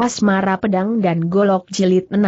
Asmara Pedang dan Golok Jilid 6.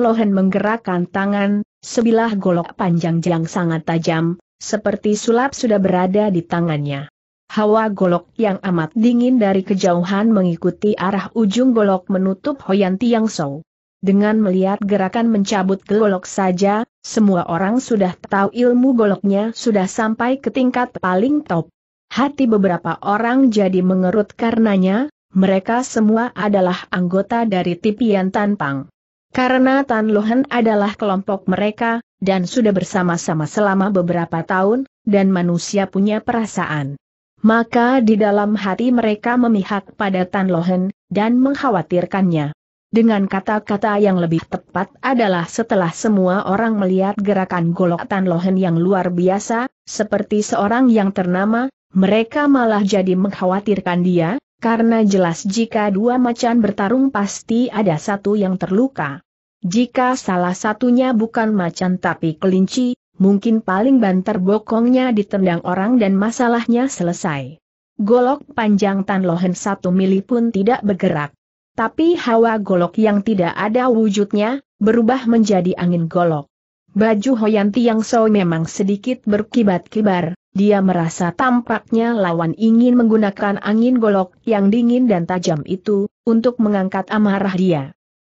Lohan menggerakkan tangan, sebilah golok panjang yang sangat tajam, seperti sulap sudah berada di tangannya. Hawa golok yang amat dingin dari kejauhan mengikuti arah ujung golok menutup Hoyan Tiang So. Dengan melihat gerakan mencabut golok saja, semua orang sudah tahu ilmu goloknya sudah sampai ke tingkat paling top. Hati beberapa orang jadi mengerut karenanya, mereka semua adalah anggota dari Tipian Tanpang. Karena Tan Lohan adalah kelompok mereka, dan sudah bersama-sama selama beberapa tahun, dan manusia punya perasaan. Maka di dalam hati mereka memihak pada Tan Lohan, dan mengkhawatirkannya. Dengan kata-kata yang lebih tepat adalah setelah semua orang melihat gerakan golok Tan Lohan yang luar biasa, seperti seorang yang ternama, mereka malah jadi mengkhawatirkan dia, karena jelas jika dua macan bertarung pasti ada satu yang terluka. Jika salah satunya bukan macan tapi kelinci, mungkin paling banter bokongnya ditendang orang dan masalahnya selesai. Golok panjang Tan Lohen satu mili pun tidak bergerak. Tapi hawa golok yang tidak ada wujudnya, berubah menjadi angin golok. Baju Hoyanti yang so memang sedikit berkibat-kibar, dia merasa tampaknya lawan ingin menggunakan angin golok yang dingin dan tajam itu, untuk mengangkat amarah dia.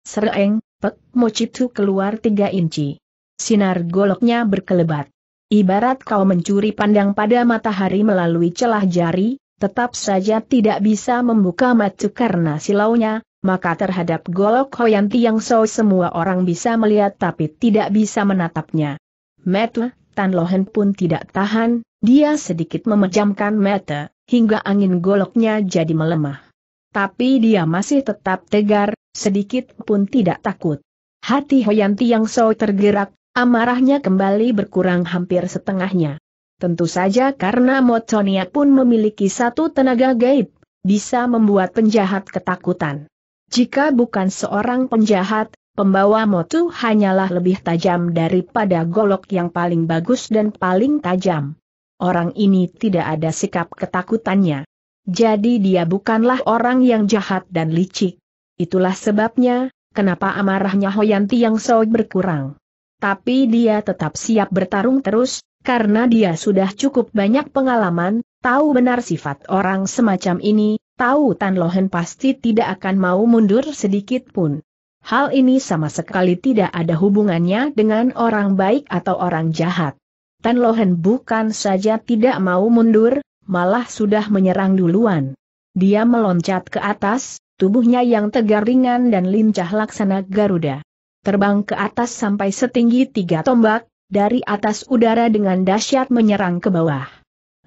Sereng, pek, mochitu keluar tiga inci. Sinar goloknya berkelebat. Ibarat kau mencuri pandang pada matahari melalui celah jari, tetap saja tidak bisa membuka mata karena silaunya, maka terhadap golok Hoyanti yang so semua orang bisa melihat tapi tidak bisa menatapnya. Metu, Tan Lohen pun tidak tahan, dia sedikit memejamkan mata, hingga angin goloknya jadi melemah. Tapi dia masih tetap tegar, sedikit pun tidak takut. Hati Hoyanti yang so tergerak, amarahnya kembali berkurang hampir setengahnya. Tentu saja karena Motonia pun memiliki satu tenaga gaib, bisa membuat penjahat ketakutan. Jika bukan seorang penjahat, pembawa Motu hanyalah lebih tajam daripada golok yang paling bagus dan paling tajam orang ini tidak ada sikap ketakutannya. Jadi dia bukanlah orang yang jahat dan licik. Itulah sebabnya, kenapa amarahnya Hoyanti yang so berkurang. Tapi dia tetap siap bertarung terus, karena dia sudah cukup banyak pengalaman, tahu benar sifat orang semacam ini, tahu Tan Lohen pasti tidak akan mau mundur sedikit pun. Hal ini sama sekali tidak ada hubungannya dengan orang baik atau orang jahat. Tan Lohen bukan saja tidak mau mundur, malah sudah menyerang duluan. Dia meloncat ke atas, tubuhnya yang tegar ringan dan lincah laksana Garuda. Terbang ke atas sampai setinggi tiga tombak, dari atas udara dengan dahsyat menyerang ke bawah.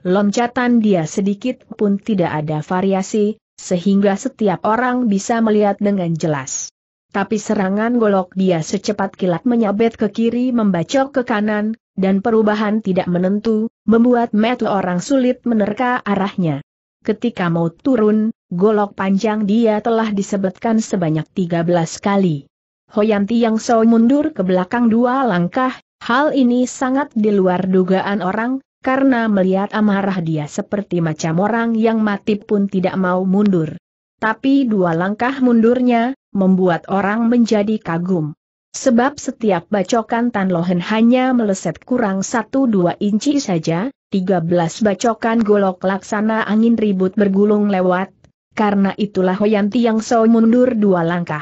Loncatan dia sedikit pun tidak ada variasi, sehingga setiap orang bisa melihat dengan jelas. Tapi serangan golok dia secepat kilat menyabet ke kiri membacok ke kanan, dan perubahan tidak menentu, membuat metu orang sulit menerka arahnya. Ketika mau turun, golok panjang dia telah disebutkan sebanyak 13 kali. Hoyanti yang so mundur ke belakang dua langkah, hal ini sangat di luar dugaan orang, karena melihat amarah dia seperti macam orang yang mati pun tidak mau mundur. Tapi dua langkah mundurnya, membuat orang menjadi kagum. Sebab setiap bacokan Tan Lohen hanya meleset kurang 1-2 inci saja, 13 bacokan golok laksana angin ribut bergulung lewat, karena itulah Hoyanti yang so mundur dua langkah.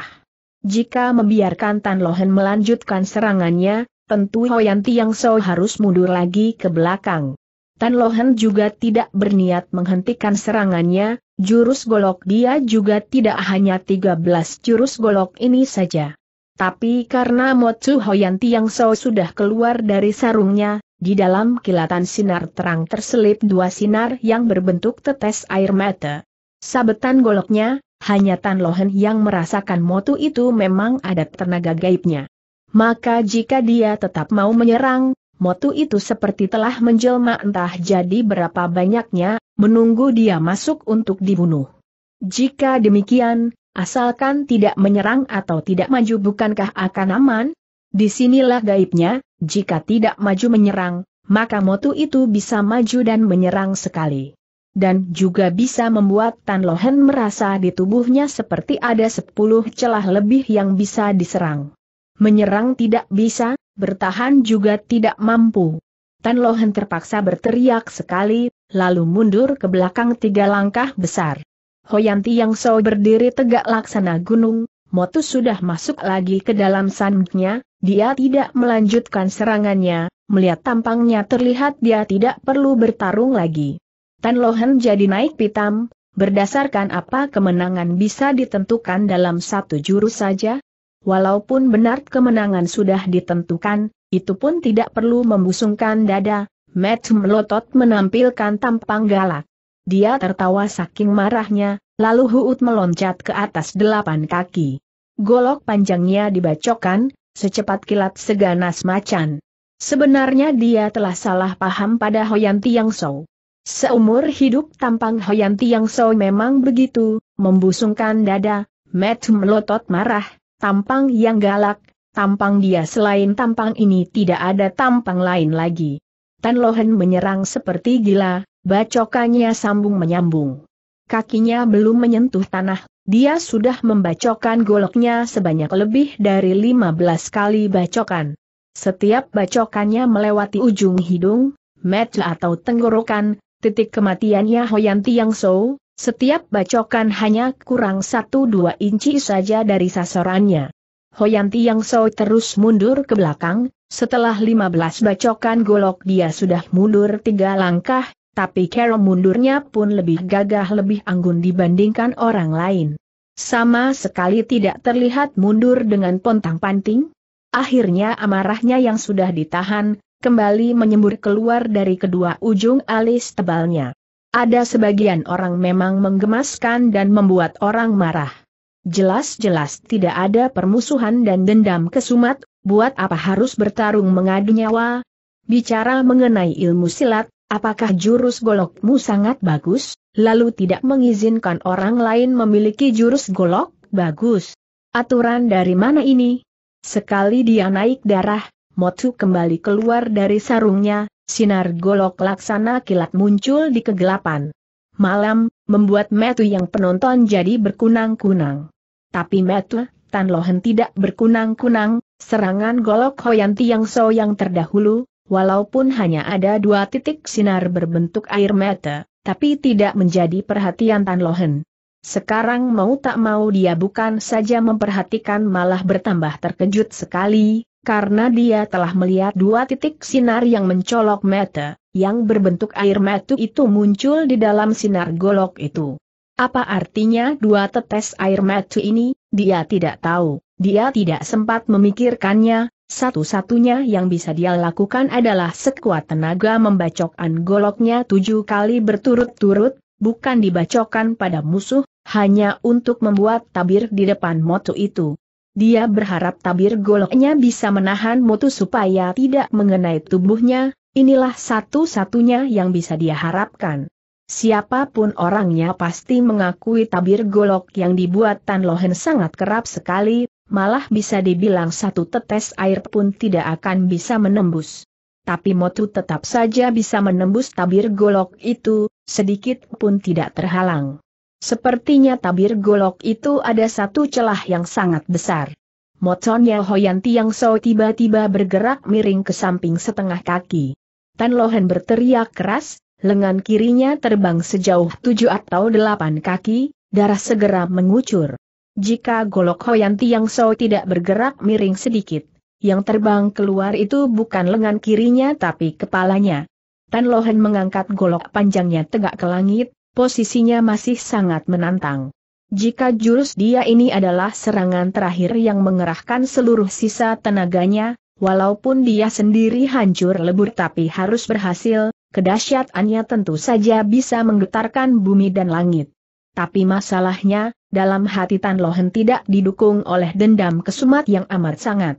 Jika membiarkan Tan Lohen melanjutkan serangannya, tentu Hoyanti yang so harus mundur lagi ke belakang. Tan Lohen juga tidak berniat menghentikan serangannya, jurus golok dia juga tidak hanya 13 jurus golok ini saja. Tapi karena motu Hoyan yang So sudah keluar dari sarungnya, di dalam kilatan sinar terang terselip dua sinar yang berbentuk tetes air mata. Sabetan goloknya, hanya Tan Lohen yang merasakan motu itu memang ada tenaga gaibnya. Maka jika dia tetap mau menyerang, motu itu seperti telah menjelma entah jadi berapa banyaknya, menunggu dia masuk untuk dibunuh. Jika demikian, Asalkan tidak menyerang atau tidak maju bukankah akan aman? Disinilah gaibnya, jika tidak maju menyerang, maka motu itu bisa maju dan menyerang sekali. Dan juga bisa membuat Tan Lohen merasa di tubuhnya seperti ada sepuluh celah lebih yang bisa diserang. Menyerang tidak bisa, bertahan juga tidak mampu. Tan Lohen terpaksa berteriak sekali, lalu mundur ke belakang tiga langkah besar. Hoyanti yang so berdiri tegak laksana gunung, Motus sudah masuk lagi ke dalam sandnya, dia tidak melanjutkan serangannya, melihat tampangnya terlihat dia tidak perlu bertarung lagi. Tan Lohan jadi naik pitam, berdasarkan apa kemenangan bisa ditentukan dalam satu jurus saja? Walaupun benar kemenangan sudah ditentukan, itu pun tidak perlu membusungkan dada, Matt Melotot menampilkan tampang galak. Dia tertawa saking marahnya, lalu Huut meloncat ke atas delapan kaki. Golok panjangnya dibacokan, secepat kilat seganas macan. Sebenarnya dia telah salah paham pada Hoyan Tiang Sou. Seumur hidup tampang Hoyan Tiang Sou memang begitu, membusungkan dada, met melotot marah, tampang yang galak, tampang dia selain tampang ini tidak ada tampang lain lagi. Tan Lohen menyerang seperti gila, Bacokannya sambung menyambung. Kakinya belum menyentuh tanah, dia sudah membacokan goloknya sebanyak lebih dari 15 kali bacokan. Setiap bacokannya melewati ujung hidung, metel atau tenggorokan, titik kematiannya Hoyanti Yang So, setiap bacokan hanya kurang 1-2 inci saja dari sasarannya. Hoyanti Yang So terus mundur ke belakang, setelah 15 bacokan golok dia sudah mundur tiga langkah, tapi Carol mundurnya pun lebih gagah lebih anggun dibandingkan orang lain. Sama sekali tidak terlihat mundur dengan pontang-panting. Akhirnya amarahnya yang sudah ditahan, kembali menyembur keluar dari kedua ujung alis tebalnya. Ada sebagian orang memang menggemaskan dan membuat orang marah. Jelas-jelas tidak ada permusuhan dan dendam kesumat, buat apa harus bertarung mengadu nyawa? Bicara mengenai ilmu silat, Apakah jurus golokmu sangat bagus, lalu tidak mengizinkan orang lain memiliki jurus golok? Bagus. Aturan dari mana ini? Sekali dia naik darah, Motu kembali keluar dari sarungnya, sinar golok laksana kilat muncul di kegelapan. Malam, membuat Metu yang penonton jadi berkunang-kunang. Tapi Metu, Tan Lohen tidak berkunang-kunang, serangan golok Hoyanti yang So yang terdahulu, walaupun hanya ada dua titik sinar berbentuk air mata, tapi tidak menjadi perhatian Tan Lohen. Sekarang mau tak mau dia bukan saja memperhatikan malah bertambah terkejut sekali, karena dia telah melihat dua titik sinar yang mencolok mata, yang berbentuk air mata itu muncul di dalam sinar golok itu. Apa artinya dua tetes air mata ini, dia tidak tahu, dia tidak sempat memikirkannya, satu-satunya yang bisa dia lakukan adalah sekuat tenaga membacokan goloknya tujuh kali berturut-turut, bukan dibacokan pada musuh, hanya untuk membuat tabir di depan motu itu. Dia berharap tabir goloknya bisa menahan motu supaya tidak mengenai tubuhnya, inilah satu-satunya yang bisa dia harapkan. Siapapun orangnya pasti mengakui tabir golok yang dibuat Tan Lohen sangat kerap sekali, Malah bisa dibilang satu tetes air pun tidak akan bisa menembus. Tapi Motu tetap saja bisa menembus tabir golok itu, sedikit pun tidak terhalang. Sepertinya tabir golok itu ada satu celah yang sangat besar. Motonya Hoyan Tiang So tiba-tiba bergerak miring ke samping setengah kaki. Tan Lohen berteriak keras, lengan kirinya terbang sejauh tujuh atau delapan kaki, darah segera mengucur. Jika golok Hoyanti yang So tidak bergerak miring sedikit, yang terbang keluar itu bukan lengan kirinya tapi kepalanya. Tan Lohan mengangkat golok panjangnya tegak ke langit, posisinya masih sangat menantang. Jika jurus dia ini adalah serangan terakhir yang mengerahkan seluruh sisa tenaganya, walaupun dia sendiri hancur lebur tapi harus berhasil, kedahsyatannya tentu saja bisa menggetarkan bumi dan langit. Tapi masalahnya, dalam hati Tan Lohen tidak didukung oleh dendam kesumat yang amat sangat.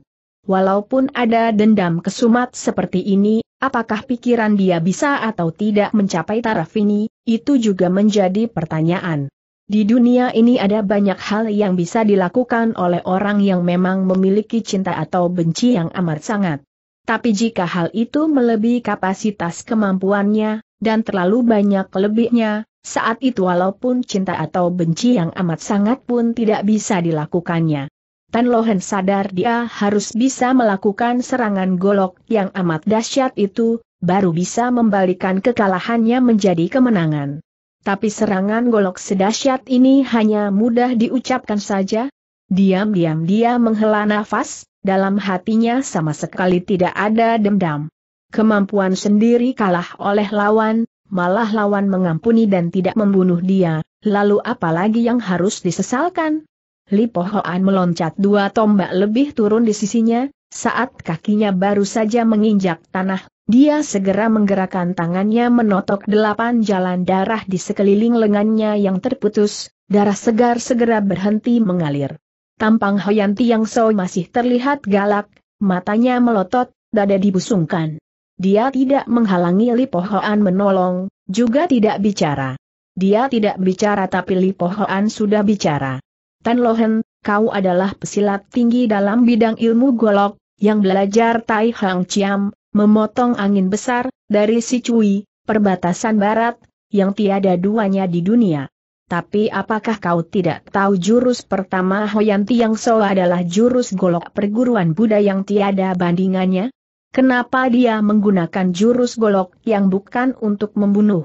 Walaupun ada dendam kesumat seperti ini, apakah pikiran dia bisa atau tidak mencapai taraf ini, itu juga menjadi pertanyaan. Di dunia ini ada banyak hal yang bisa dilakukan oleh orang yang memang memiliki cinta atau benci yang amat sangat. Tapi jika hal itu melebihi kapasitas kemampuannya, dan terlalu banyak lebihnya, saat itu walaupun cinta atau benci yang amat sangat pun tidak bisa dilakukannya. Tan Lohen sadar dia harus bisa melakukan serangan golok yang amat dahsyat itu, baru bisa membalikan kekalahannya menjadi kemenangan. Tapi serangan golok sedahsyat ini hanya mudah diucapkan saja. Diam-diam dia menghela nafas, dalam hatinya sama sekali tidak ada dendam. Kemampuan sendiri kalah oleh lawan, malah lawan mengampuni dan tidak membunuh dia, lalu apalagi yang harus disesalkan? Li Hoan meloncat dua tombak lebih turun di sisinya, saat kakinya baru saja menginjak tanah, dia segera menggerakkan tangannya menotok delapan jalan darah di sekeliling lengannya yang terputus, darah segar segera berhenti mengalir. Tampang Hoyanti yang so masih terlihat galak, matanya melotot, dada dibusungkan. Dia tidak menghalangi Lipohoan menolong, juga tidak bicara. Dia tidak bicara tapi Lipohoan sudah bicara. Tan Lohen, kau adalah pesilat tinggi dalam bidang ilmu golok, yang belajar Tai Hang Chiam, memotong angin besar, dari si Cui, perbatasan barat, yang tiada duanya di dunia. Tapi apakah kau tidak tahu jurus pertama Hoyan Tiang So adalah jurus golok perguruan Buddha yang tiada bandingannya? Kenapa dia menggunakan jurus golok yang bukan untuk membunuh?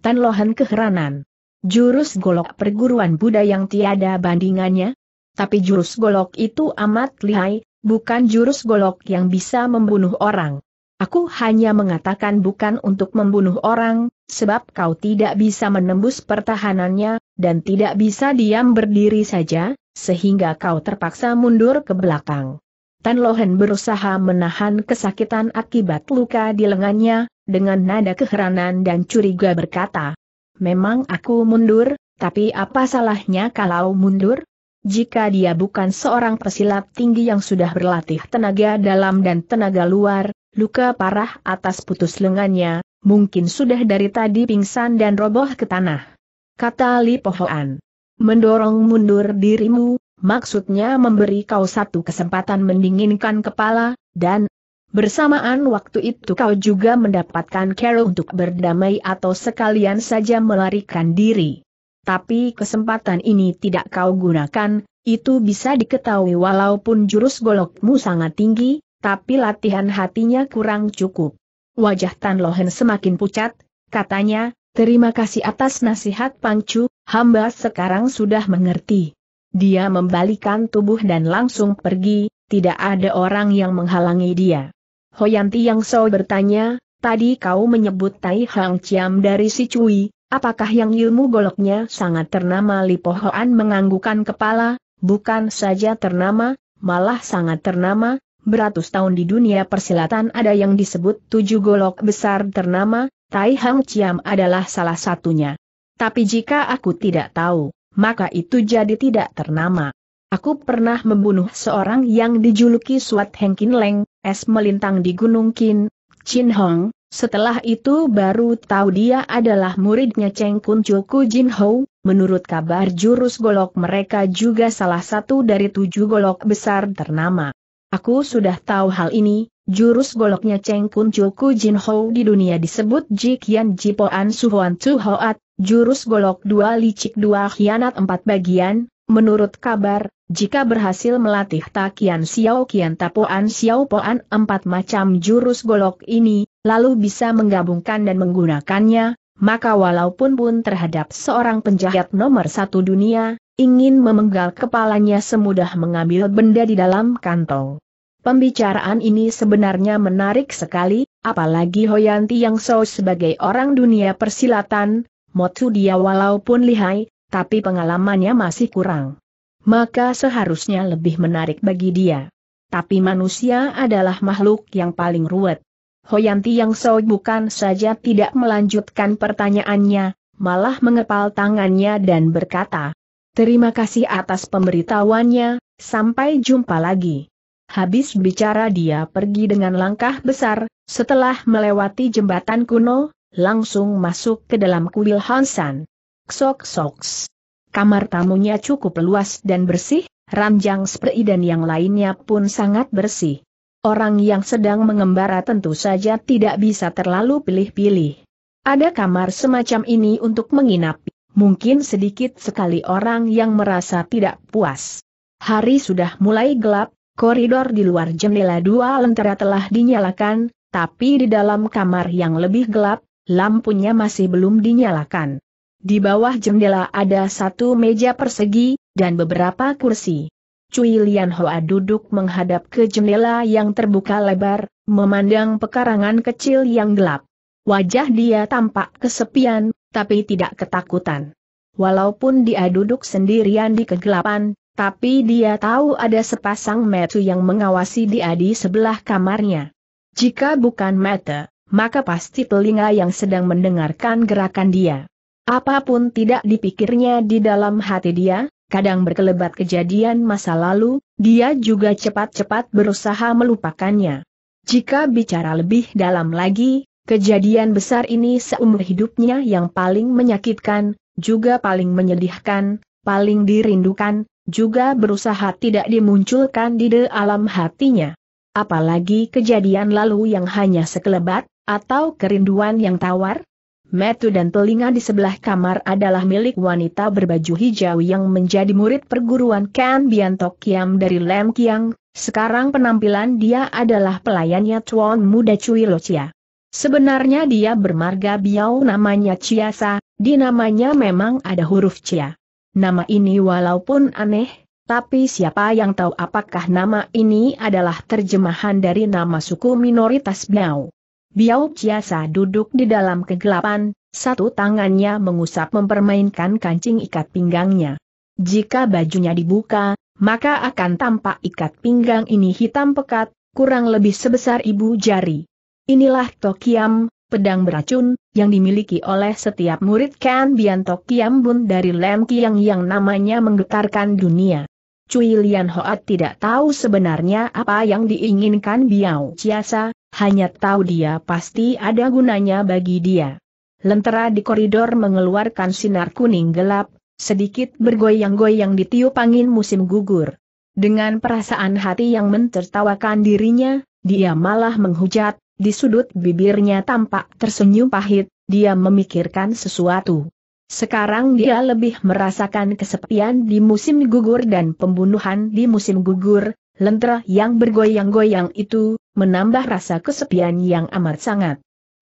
Tan Lohan keheranan. Jurus golok perguruan Buddha yang tiada bandingannya? Tapi jurus golok itu amat lihai, bukan jurus golok yang bisa membunuh orang. Aku hanya mengatakan bukan untuk membunuh orang, sebab kau tidak bisa menembus pertahanannya, dan tidak bisa diam berdiri saja, sehingga kau terpaksa mundur ke belakang. Tan Lohen berusaha menahan kesakitan akibat luka di lengannya, dengan nada keheranan dan curiga berkata, Memang aku mundur, tapi apa salahnya kalau mundur? Jika dia bukan seorang pesilat tinggi yang sudah berlatih tenaga dalam dan tenaga luar, luka parah atas putus lengannya, mungkin sudah dari tadi pingsan dan roboh ke tanah. Kata Li Pohoan. Mendorong mundur dirimu, maksudnya memberi kau satu kesempatan mendinginkan kepala, dan bersamaan waktu itu kau juga mendapatkan Carol untuk berdamai atau sekalian saja melarikan diri. Tapi kesempatan ini tidak kau gunakan, itu bisa diketahui walaupun jurus golokmu sangat tinggi, tapi latihan hatinya kurang cukup. Wajah Tan Lohen semakin pucat, katanya, terima kasih atas nasihat Pangcu, hamba sekarang sudah mengerti. Dia membalikan tubuh dan langsung pergi, tidak ada orang yang menghalangi dia. Hoyanti Yang So bertanya, tadi kau menyebut Tai Hang Chiam dari si Cui, apakah yang ilmu goloknya sangat ternama Lipo Hoan menganggukan kepala, bukan saja ternama, malah sangat ternama, beratus tahun di dunia persilatan ada yang disebut tujuh golok besar ternama, Tai Hang Chiam adalah salah satunya. Tapi jika aku tidak tahu maka itu jadi tidak ternama. Aku pernah membunuh seorang yang dijuluki Suat Kin Leng, es melintang di Gunung Kin, Chin Hong, setelah itu baru tahu dia adalah muridnya Cheng Kun Choku Jin Ho, menurut kabar jurus golok mereka juga salah satu dari tujuh golok besar ternama. Aku sudah tahu hal ini, jurus goloknya Cheng Kun Choku Jin Ho di dunia disebut Jikian Jipoan Suhuan Hoat, Jurus golok dua licik dua khianat empat bagian, menurut kabar, jika berhasil melatih takian Xiao Qian Tapoan Xiao Poan empat macam jurus golok ini, lalu bisa menggabungkan dan menggunakannya, maka walaupun pun terhadap seorang penjahat nomor satu dunia, ingin memenggal kepalanya semudah mengambil benda di dalam kantong. Pembicaraan ini sebenarnya menarik sekali, apalagi Hoyanti yang so sebagai orang dunia persilatan, Motu dia walaupun lihai, tapi pengalamannya masih kurang. Maka seharusnya lebih menarik bagi dia. Tapi manusia adalah makhluk yang paling ruwet. Hoyanti yang Soi bukan saja tidak melanjutkan pertanyaannya, malah mengepal tangannya dan berkata, Terima kasih atas pemberitahuannya, sampai jumpa lagi. Habis bicara dia pergi dengan langkah besar, setelah melewati jembatan kuno, langsung masuk ke dalam kuil Hansan. Ksok-soks. Kamar tamunya cukup luas dan bersih, ranjang spray dan yang lainnya pun sangat bersih. Orang yang sedang mengembara tentu saja tidak bisa terlalu pilih-pilih. Ada kamar semacam ini untuk menginap, mungkin sedikit sekali orang yang merasa tidak puas. Hari sudah mulai gelap, koridor di luar jendela dua lentera telah dinyalakan, tapi di dalam kamar yang lebih gelap, lampunya masih belum dinyalakan. Di bawah jendela ada satu meja persegi, dan beberapa kursi. Cui Lian Hoa duduk menghadap ke jendela yang terbuka lebar, memandang pekarangan kecil yang gelap. Wajah dia tampak kesepian, tapi tidak ketakutan. Walaupun dia duduk sendirian di kegelapan, tapi dia tahu ada sepasang metu yang mengawasi dia di sebelah kamarnya. Jika bukan mata, maka pasti telinga yang sedang mendengarkan gerakan dia. Apapun tidak dipikirnya di dalam hati dia, kadang berkelebat kejadian masa lalu, dia juga cepat-cepat berusaha melupakannya. Jika bicara lebih dalam lagi, kejadian besar ini seumur hidupnya yang paling menyakitkan, juga paling menyedihkan, paling dirindukan, juga berusaha tidak dimunculkan di dalam hatinya. Apalagi kejadian lalu yang hanya sekelebat, atau kerinduan yang tawar? Metu dan telinga di sebelah kamar adalah milik wanita berbaju hijau yang menjadi murid perguruan Kan Biantok Kiam dari Lem Kiang, sekarang penampilan dia adalah pelayannya Tuan Muda Cui Locia. Sebenarnya dia bermarga Biao namanya Ciasa, di namanya memang ada huruf Cia. Nama ini walaupun aneh, tapi siapa yang tahu apakah nama ini adalah terjemahan dari nama suku minoritas Biao. Biao Chiasa duduk di dalam kegelapan, satu tangannya mengusap mempermainkan kancing ikat pinggangnya. Jika bajunya dibuka, maka akan tampak ikat pinggang ini hitam pekat, kurang lebih sebesar ibu jari. Inilah Tokiam, pedang beracun, yang dimiliki oleh setiap murid Kan Bian Tokiam Bun dari Lem Kiang yang namanya menggetarkan dunia. Cui Lian Hoat tidak tahu sebenarnya apa yang diinginkan Biao Chiasa, hanya tahu dia pasti ada gunanya bagi dia. Lentera di koridor mengeluarkan sinar kuning gelap, sedikit bergoyang-goyang di tiup angin musim gugur. Dengan perasaan hati yang mentertawakan dirinya, dia malah menghujat, di sudut bibirnya tampak tersenyum pahit, dia memikirkan sesuatu. Sekarang dia lebih merasakan kesepian di musim gugur dan pembunuhan di musim gugur, lentera yang bergoyang-goyang itu, menambah rasa kesepian yang amat sangat.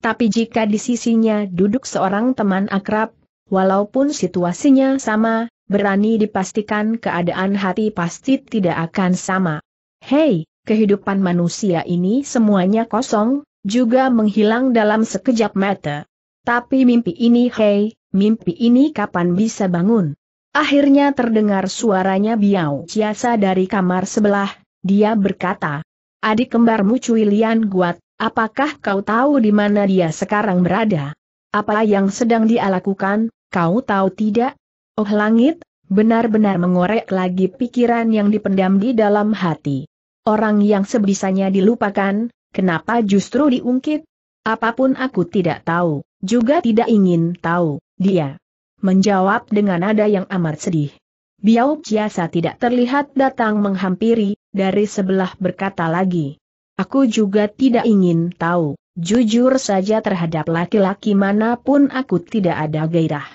Tapi jika di sisinya duduk seorang teman akrab, walaupun situasinya sama, berani dipastikan keadaan hati pasti tidak akan sama. Hei, kehidupan manusia ini semuanya kosong, juga menghilang dalam sekejap mata. Tapi mimpi ini hei, mimpi ini kapan bisa bangun? Akhirnya terdengar suaranya Biao Ciasa dari kamar sebelah, dia berkata, adik kembarmu Cui Lian Guat, apakah kau tahu di mana dia sekarang berada? Apa yang sedang dia lakukan, kau tahu tidak? Oh langit, benar-benar mengorek lagi pikiran yang dipendam di dalam hati. Orang yang sebisanya dilupakan, kenapa justru diungkit? Apapun aku tidak tahu, juga tidak ingin tahu, dia. Menjawab dengan nada yang amat sedih. Biau Ciasa tidak terlihat datang menghampiri, dari sebelah berkata lagi. Aku juga tidak ingin tahu, jujur saja terhadap laki-laki manapun aku tidak ada gairah.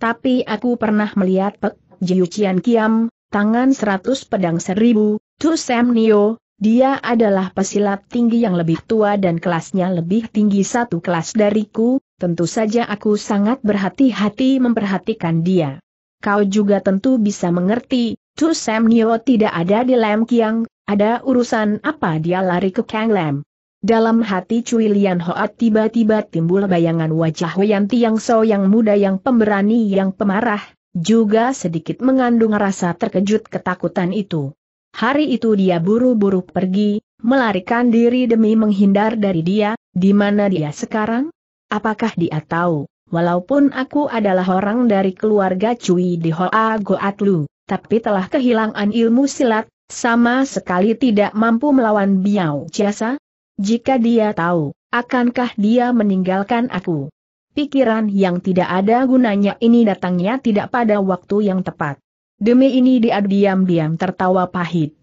Tapi aku pernah melihat Pek Jiucian Kiam, tangan seratus pedang seribu, Tu Sam Nio, dia adalah pesilat tinggi yang lebih tua dan kelasnya lebih tinggi satu kelas dariku, tentu saja aku sangat berhati-hati memperhatikan dia. Kau juga tentu bisa mengerti, Tu Sam Nio tidak ada di Lam Kiang, ada urusan apa dia lari ke Kang Lam? Dalam hati Cui Lian Hoat tiba-tiba timbul bayangan wajah Wayan yang so yang muda yang pemberani yang pemarah, juga sedikit mengandung rasa terkejut ketakutan itu. Hari itu dia buru-buru pergi, melarikan diri demi menghindar dari dia, di mana dia sekarang? Apakah dia tahu, walaupun aku adalah orang dari keluarga Cui di Hoa Lu tapi telah kehilangan ilmu silat, sama sekali tidak mampu melawan Biao Jasa? Jika dia tahu, akankah dia meninggalkan aku? Pikiran yang tidak ada gunanya ini datangnya tidak pada waktu yang tepat. Demi ini dia diam-diam tertawa pahit.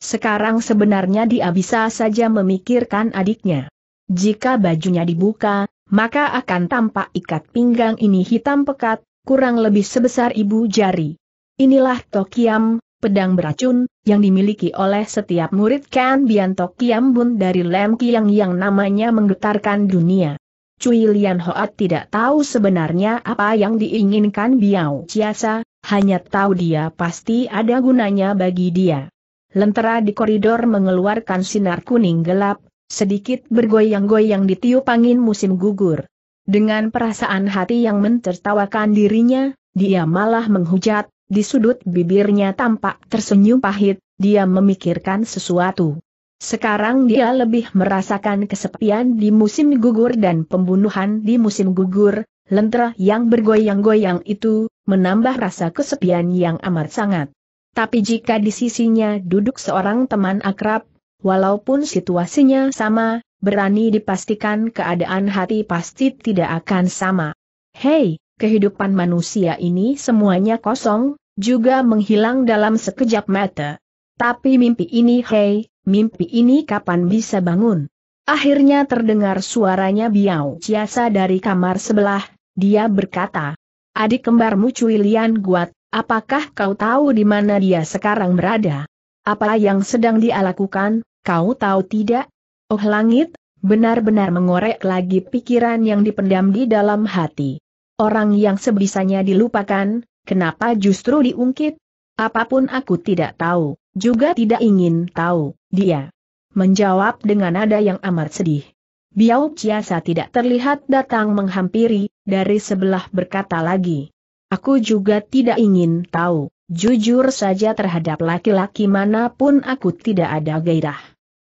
Sekarang sebenarnya dia bisa saja memikirkan adiknya. Jika bajunya dibuka, maka akan tampak ikat pinggang ini hitam pekat, kurang lebih sebesar ibu jari. Inilah Tokiam, pedang beracun, yang dimiliki oleh setiap murid Kan Bian Tokiam Bun dari Lem Kiang yang namanya menggetarkan dunia. Cui Lian Hoat tidak tahu sebenarnya apa yang diinginkan Biao Ciasa, hanya tahu dia pasti ada gunanya bagi dia. Lentera di koridor mengeluarkan sinar kuning gelap, sedikit bergoyang-goyang di tiup angin musim gugur. Dengan perasaan hati yang mentertawakan dirinya, dia malah menghujat, di sudut bibirnya tampak tersenyum pahit, dia memikirkan sesuatu. Sekarang dia lebih merasakan kesepian di musim gugur dan pembunuhan di musim gugur, lentera yang bergoyang-goyang itu, menambah rasa kesepian yang amat sangat. Tapi jika di sisinya duduk seorang teman akrab, walaupun situasinya sama, berani dipastikan keadaan hati pasti tidak akan sama. Hei, kehidupan manusia ini semuanya kosong, juga menghilang dalam sekejap mata. Tapi mimpi ini hei, mimpi ini kapan bisa bangun? Akhirnya terdengar suaranya Biao Ciasa dari kamar sebelah, dia berkata, Adik kembarmu Cui Lian Guat, apakah kau tahu di mana dia sekarang berada? Apa yang sedang dia lakukan, kau tahu tidak? Oh langit, benar-benar mengorek lagi pikiran yang dipendam di dalam hati. Orang yang sebisanya dilupakan, kenapa justru diungkit? Apapun aku tidak tahu, juga tidak ingin tahu, dia. Menjawab dengan nada yang amat sedih. Biau Ciasa tidak terlihat datang menghampiri, dari sebelah berkata lagi. Aku juga tidak ingin tahu, jujur saja terhadap laki-laki manapun aku tidak ada gairah.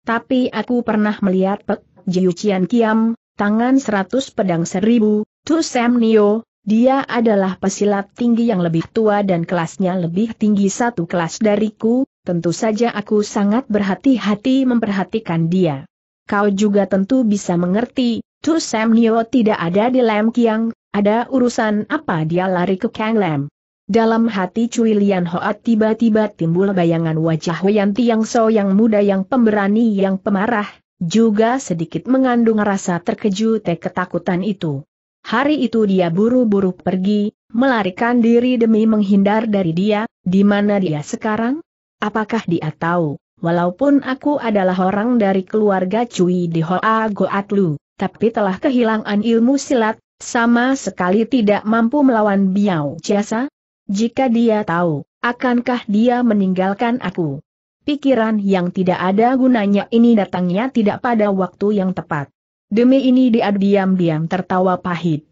Tapi aku pernah melihat Pek Jiu Cian Kiam, tangan seratus pedang seribu, Tu Sam Nio, dia adalah pesilat tinggi yang lebih tua dan kelasnya lebih tinggi satu kelas dariku, tentu saja aku sangat berhati-hati memperhatikan dia. Kau juga tentu bisa mengerti, Tu Sam Nio tidak ada di Lam Kiang, ada urusan apa dia lari ke Kang Lam. Dalam hati Cui Lian Hoat tiba-tiba timbul bayangan wajah Wian Tiang So yang muda yang pemberani yang pemarah, juga sedikit mengandung rasa terkejut ketakutan itu. Hari itu dia buru-buru pergi, melarikan diri demi menghindar dari dia, di mana dia sekarang? Apakah dia tahu, walaupun aku adalah orang dari keluarga Cui di Hoa Goatlu, tapi telah kehilangan ilmu silat, sama sekali tidak mampu melawan Biao Jasa? Jika dia tahu, akankah dia meninggalkan aku? Pikiran yang tidak ada gunanya ini datangnya tidak pada waktu yang tepat. Demi ini dia diam-diam tertawa pahit.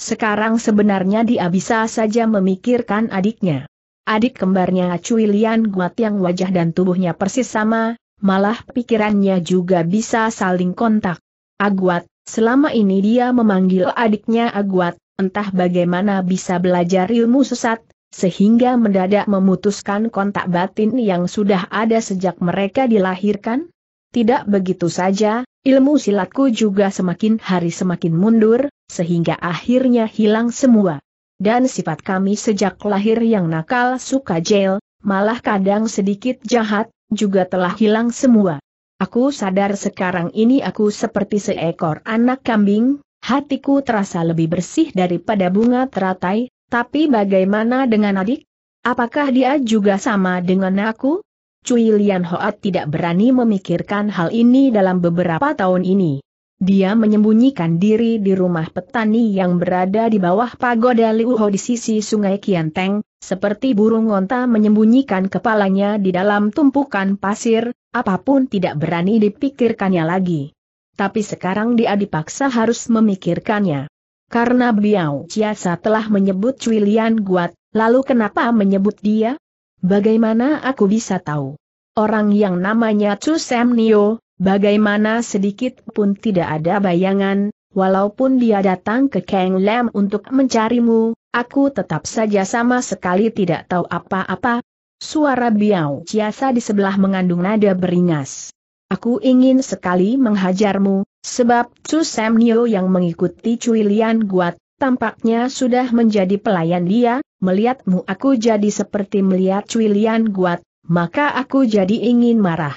Sekarang sebenarnya dia bisa saja memikirkan adiknya. Adik kembarnya Cui Lian Guat yang wajah dan tubuhnya persis sama, malah pikirannya juga bisa saling kontak. Aguat, selama ini dia memanggil adiknya Aguat, entah bagaimana bisa belajar ilmu sesat, sehingga mendadak memutuskan kontak batin yang sudah ada sejak mereka dilahirkan? Tidak begitu saja, Ilmu silatku juga semakin hari semakin mundur, sehingga akhirnya hilang semua. Dan sifat kami sejak lahir yang nakal suka jail, malah kadang sedikit jahat, juga telah hilang semua. Aku sadar sekarang ini aku seperti seekor anak kambing, hatiku terasa lebih bersih daripada bunga teratai, tapi bagaimana dengan adik? Apakah dia juga sama dengan aku? Cui Lian Hoat tidak berani memikirkan hal ini dalam beberapa tahun ini. Dia menyembunyikan diri di rumah petani yang berada di bawah pagoda Liuho di sisi sungai Kianteng, seperti burung onta menyembunyikan kepalanya di dalam tumpukan pasir, apapun tidak berani dipikirkannya lagi. Tapi sekarang dia dipaksa harus memikirkannya. Karena beliau Ciasa telah menyebut Cui Lian Guat, lalu kenapa menyebut dia? Bagaimana aku bisa tahu? Orang yang namanya Chu Sam Nio, bagaimana sedikit pun tidak ada bayangan, walaupun dia datang ke Kang Lam untuk mencarimu, aku tetap saja sama sekali tidak tahu apa-apa. Suara Biao Chiasa di sebelah mengandung nada beringas. Aku ingin sekali menghajarmu, sebab Chu Sam Nio yang mengikuti Cui Lian Guat, tampaknya sudah menjadi pelayan dia, melihatmu aku jadi seperti melihat cuilian Guat, maka aku jadi ingin marah.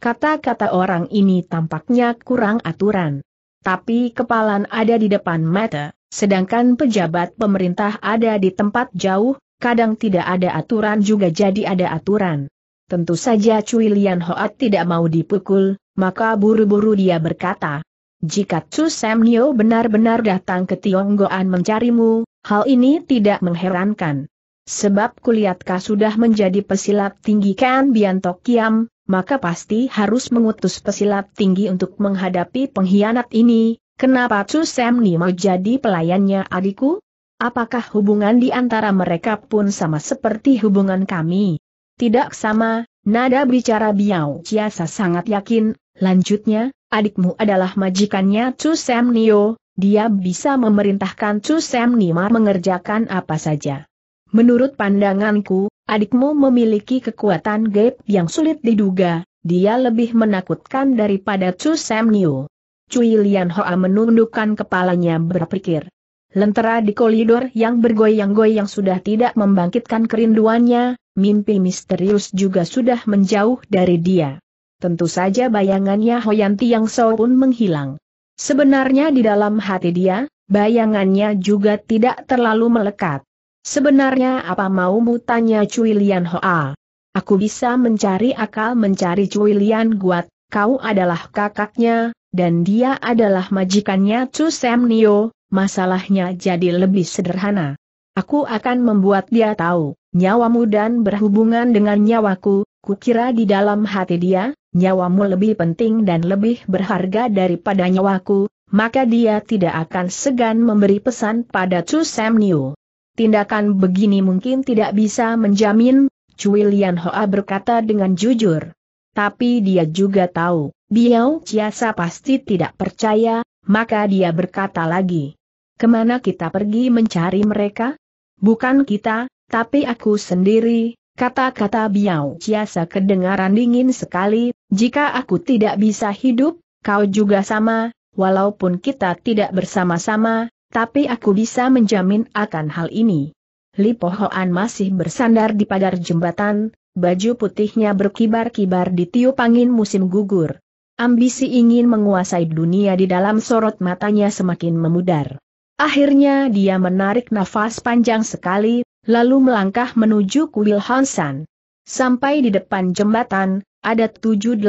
Kata-kata orang ini tampaknya kurang aturan. Tapi kepalan ada di depan mata, sedangkan pejabat pemerintah ada di tempat jauh, kadang tidak ada aturan juga jadi ada aturan. Tentu saja Cui Lian Hoat tidak mau dipukul, maka buru-buru dia berkata, jika Chu Sam Nio benar-benar datang ke Tionggoan mencarimu, Hal ini tidak mengherankan. Sebab kuliatka sudah menjadi pesilat tinggi Kan Biantok Kiam, maka pasti harus mengutus pesilat tinggi untuk menghadapi pengkhianat ini, kenapa Chu Sam mau jadi pelayannya adikku? Apakah hubungan di antara mereka pun sama seperti hubungan kami? Tidak sama, nada bicara Biao Chiasa sangat yakin, lanjutnya, adikmu adalah majikannya Chu Sam Nio, dia bisa memerintahkan Chu Sam Nimar mengerjakan apa saja. Menurut pandanganku, adikmu memiliki kekuatan gap yang sulit diduga, dia lebih menakutkan daripada Chu Sam Niu. Cui Lian Hoa menundukkan kepalanya berpikir. Lentera di koridor yang bergoyang-goyang sudah tidak membangkitkan kerinduannya, mimpi misterius juga sudah menjauh dari dia. Tentu saja bayangannya Hoyanti yang Tiang pun menghilang. Sebenarnya di dalam hati dia, bayangannya juga tidak terlalu melekat. Sebenarnya apa mau tanya Cui Lian Hoa? Aku bisa mencari akal mencari Cui Lian Guat, kau adalah kakaknya, dan dia adalah majikannya Chu Sam Nio, masalahnya jadi lebih sederhana. Aku akan membuat dia tahu, nyawamu dan berhubungan dengan nyawaku, kukira di dalam hati dia, nyawamu lebih penting dan lebih berharga daripada nyawaku, maka dia tidak akan segan memberi pesan pada Chu Sam Niu. Tindakan begini mungkin tidak bisa menjamin, Cui Lian Hoa berkata dengan jujur. Tapi dia juga tahu, Biao Ciasa pasti tidak percaya, maka dia berkata lagi. Kemana kita pergi mencari mereka? Bukan kita, tapi aku sendiri, Kata-kata Biao Ciasa kedengaran dingin sekali, jika aku tidak bisa hidup, kau juga sama, walaupun kita tidak bersama-sama, tapi aku bisa menjamin akan hal ini. Li Pohoan masih bersandar di pagar jembatan, baju putihnya berkibar-kibar di tiup angin musim gugur. Ambisi ingin menguasai dunia di dalam sorot matanya semakin memudar. Akhirnya dia menarik nafas panjang sekali, lalu melangkah menuju kuil Hansan. Sampai di depan jembatan, ada 7-18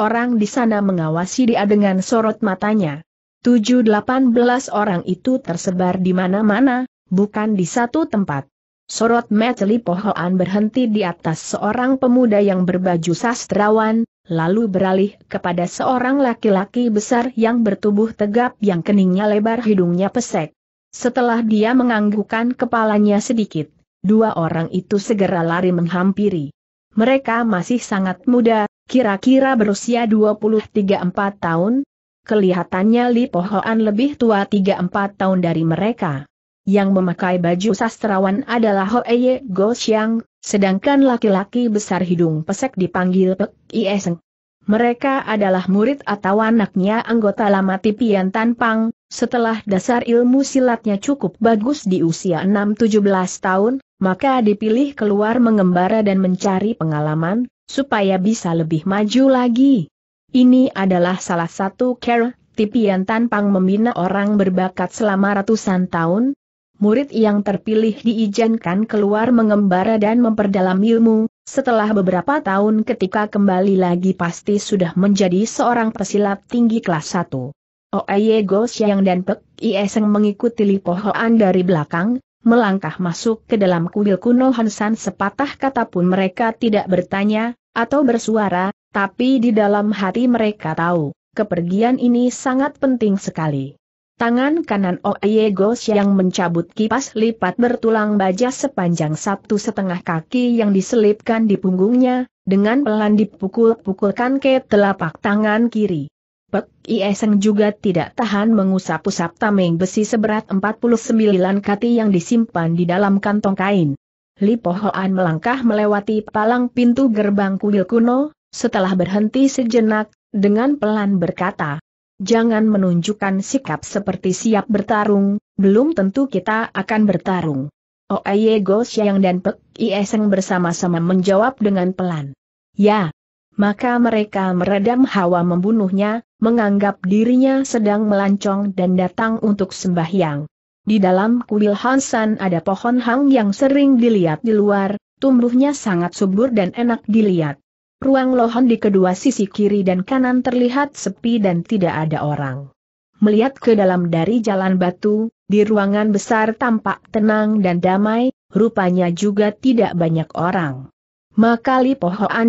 orang di sana mengawasi dia dengan sorot matanya. 7-18 orang itu tersebar di mana-mana, bukan di satu tempat. Sorot Metli Pohoan berhenti di atas seorang pemuda yang berbaju sastrawan, lalu beralih kepada seorang laki-laki besar yang bertubuh tegap yang keningnya lebar hidungnya pesek. Setelah dia menganggukkan kepalanya sedikit, dua orang itu segera lari menghampiri. Mereka masih sangat muda, kira-kira berusia 23-4 tahun. Kelihatannya Li Pohoan lebih tua 3-4 tahun dari mereka. Yang memakai baju sastrawan adalah Hoeye Go Xiang, sedangkan laki-laki besar hidung pesek dipanggil Pek Ieseng. Mereka adalah murid atau anaknya anggota lama Tipian Tanpang, setelah dasar ilmu silatnya cukup bagus di usia 6-17 tahun, maka dipilih keluar mengembara dan mencari pengalaman, supaya bisa lebih maju lagi. Ini adalah salah satu care Tipian Tanpang membina orang berbakat selama ratusan tahun, murid yang terpilih diizinkan keluar mengembara dan memperdalam ilmu, setelah beberapa tahun ketika kembali lagi pasti sudah menjadi seorang pesilat tinggi kelas 1. Oh, Go Siang dan Pek Ieseng mengikuti Lipo Hoan dari belakang, melangkah masuk ke dalam kuil kuno Hansan sepatah kata pun mereka tidak bertanya, atau bersuara, tapi di dalam hati mereka tahu, kepergian ini sangat penting sekali. Tangan kanan oh, Go yang mencabut kipas lipat bertulang baja sepanjang satu setengah kaki yang diselipkan di punggungnya, dengan pelan dipukul-pukulkan ke telapak tangan kiri. Pek Ieseng juga tidak tahan mengusap-usap tameng besi seberat 49 kati yang disimpan di dalam kantong kain. Lipo Hoan melangkah melewati palang pintu gerbang kuil kuno, setelah berhenti sejenak, dengan pelan berkata, Jangan menunjukkan sikap seperti siap bertarung, belum tentu kita akan bertarung. Oeye Go Siang dan Pek Ieseng bersama-sama menjawab dengan pelan. Ya, maka mereka meredam hawa membunuhnya, menganggap dirinya sedang melancong dan datang untuk sembahyang. Di dalam kuil Hansan ada pohon hang yang sering dilihat di luar, tumbuhnya sangat subur dan enak dilihat. Ruang lohon di kedua sisi kiri dan kanan terlihat sepi dan tidak ada orang. Melihat ke dalam dari jalan batu, di ruangan besar tampak tenang dan damai, rupanya juga tidak banyak orang. Maka Li